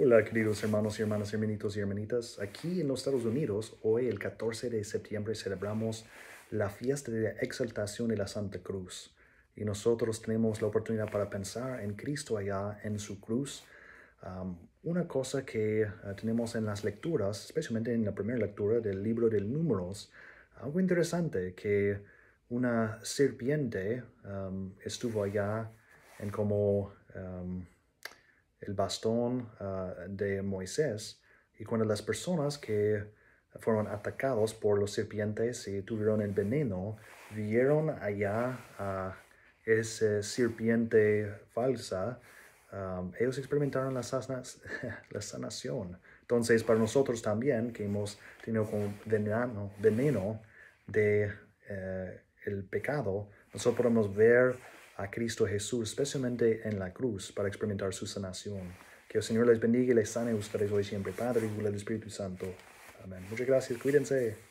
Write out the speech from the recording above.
Hola queridos hermanos y hermanas, hermanitos y hermanitas. Aquí en los Estados Unidos, hoy el 14 de septiembre celebramos la fiesta de la exaltación de la Santa Cruz. Y nosotros tenemos la oportunidad para pensar en Cristo allá en su cruz. una cosa que ah, tenemos en las lecturas, especialmente en la primera lectura del libro de números, algo interesante que una serpiente estuvo allá en como el bastón ah, de Moisés y cuando las personas que fueron atacados por los serpientes y tuvieron el veneno, vieron allá a ese serpiente falsa, ah, ellos experimentaron la, la sanación. Entonces, para nosotros también, que hemos tenido como veneno, veneno de eh, el pecado, nosotros podemos ver a Cristo Jesús, especialmente en la cruz, para experimentar su sanación. Que el Señor les bendiga y les sane ustedes hoy siempre, Padre, Hijo y el Espíritu Santo. Amén. Muchas gracias, cuídense.